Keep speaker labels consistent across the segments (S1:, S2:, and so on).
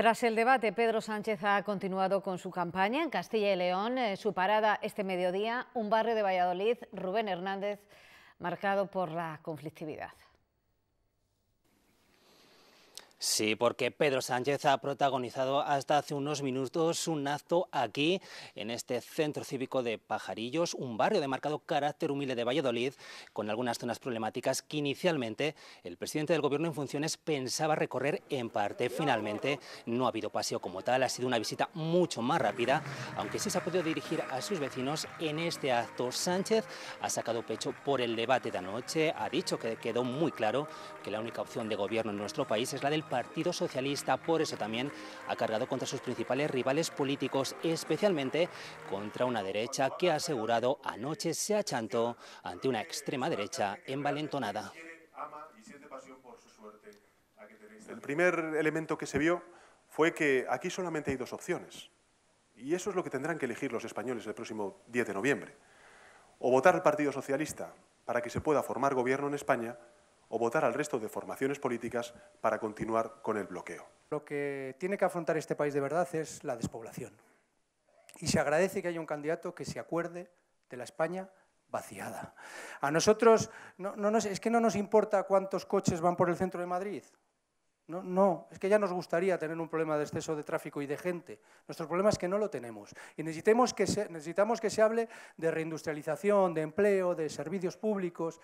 S1: Tras el debate, Pedro Sánchez ha continuado con su campaña en Castilla y León. Eh, su parada este mediodía, un barrio de Valladolid, Rubén Hernández, marcado por la conflictividad.
S2: Sí, porque Pedro Sánchez ha protagonizado hasta hace unos minutos un acto aquí, en este centro cívico de Pajarillos, un barrio de marcado carácter humilde de Valladolid, con algunas zonas problemáticas que inicialmente el presidente del gobierno en funciones pensaba recorrer en parte. Finalmente, no ha habido paseo como tal, ha sido una visita mucho más rápida, aunque sí se ha podido dirigir a sus vecinos en este acto. Sánchez ha sacado pecho por el debate de anoche, ha dicho que quedó muy claro que la única opción de gobierno en nuestro país es la del Partido Socialista. Por eso también ha cargado contra sus principales rivales políticos, especialmente contra una derecha que ha asegurado anoche se achantó ante una extrema derecha envalentonada. El primer elemento que se vio fue que aquí solamente hay dos opciones. Y eso es lo que tendrán que elegir los españoles el próximo 10 de noviembre. O votar al Partido Socialista para que se pueda formar gobierno en España o votar al resto de formaciones políticas para continuar con el bloqueo.
S3: Lo que tiene que afrontar este país de verdad es la despoblación. Y se agradece que haya un candidato que se acuerde de la España vaciada. A nosotros no, es que no nos importa cuántos coches van por el centro de Madrid. No, no, es que ya nos gustaría tener un problema de exceso de tráfico y de gente. Nuestro problema es que no lo tenemos. Y que necesitamos que se hable de reindustrialización, de empleo, de servicios públicos.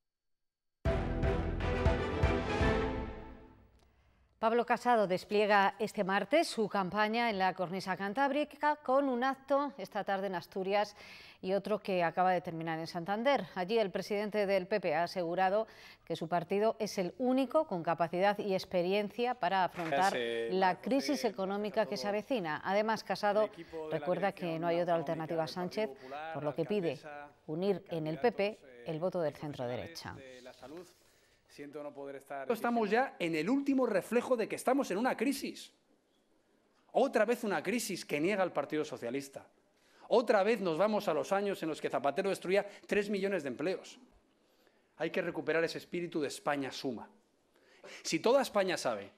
S1: Pablo Casado despliega este martes su campaña en la cornisa cantábrica con un acto esta tarde en Asturias y otro que acaba de terminar en Santander. Allí el presidente del PP ha asegurado que su partido es el único con capacidad y experiencia para afrontar la crisis económica que se avecina. Además, Casado recuerda que no hay otra alternativa a Sánchez, por lo que pide unir en el PP el voto del eh, centro derecha.
S3: Siento no poder estar... Estamos ya en el último reflejo de que estamos en una crisis. Otra vez una crisis que niega el Partido Socialista. Otra vez nos vamos a los años en los que Zapatero destruía tres millones de empleos. Hay que recuperar ese espíritu de España suma. Si toda España sabe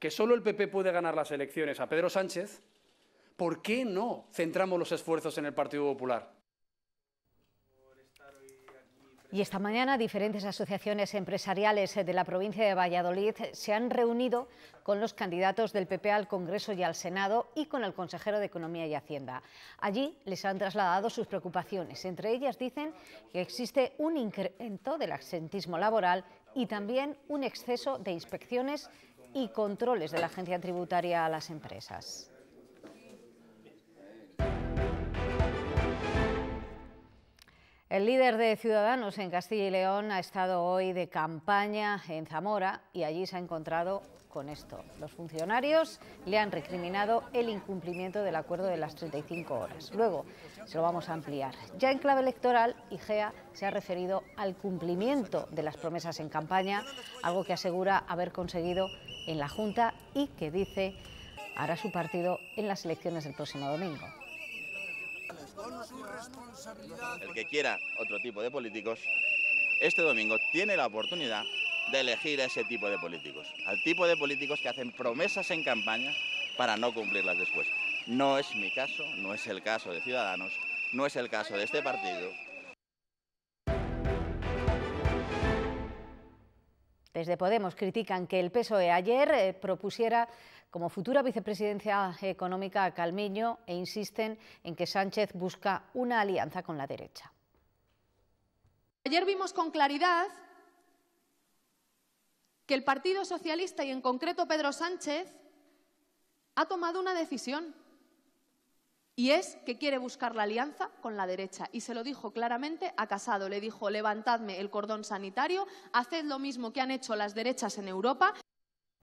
S3: que solo el PP puede ganar las elecciones a Pedro Sánchez, ¿por qué no centramos los esfuerzos en el Partido Popular?
S1: Y esta mañana diferentes asociaciones empresariales eh, de la provincia de Valladolid se han reunido con los candidatos del PP al Congreso y al Senado y con el consejero de Economía y Hacienda. Allí les han trasladado sus preocupaciones. Entre ellas dicen que existe un incremento del absentismo laboral y también un exceso de inspecciones y controles de la agencia tributaria a las empresas. El líder de Ciudadanos en Castilla y León ha estado hoy de campaña en Zamora y allí se ha encontrado con esto. Los funcionarios le han recriminado el incumplimiento del acuerdo de las 35 horas. Luego se lo vamos a ampliar. Ya en clave electoral, IGEA se ha referido al cumplimiento de las promesas en campaña, algo que asegura haber conseguido en la Junta y que dice hará su partido en las elecciones del próximo domingo.
S2: El que quiera otro tipo de políticos, este domingo tiene la oportunidad de elegir a ese tipo de políticos, al tipo de políticos que hacen promesas en campaña para no cumplirlas después. No es mi caso, no es el caso de Ciudadanos, no es el caso de este partido,
S1: Desde Podemos critican que el PSOE ayer eh, propusiera como futura vicepresidencia económica a Calmiño e insisten en que Sánchez busca una alianza con la derecha. Ayer vimos con claridad que el Partido Socialista y en concreto Pedro Sánchez ha tomado una decisión y es que quiere buscar la alianza con la derecha. Y se lo dijo claramente a Casado. Le dijo, levantadme el cordón sanitario, haced lo mismo que han hecho las derechas en Europa.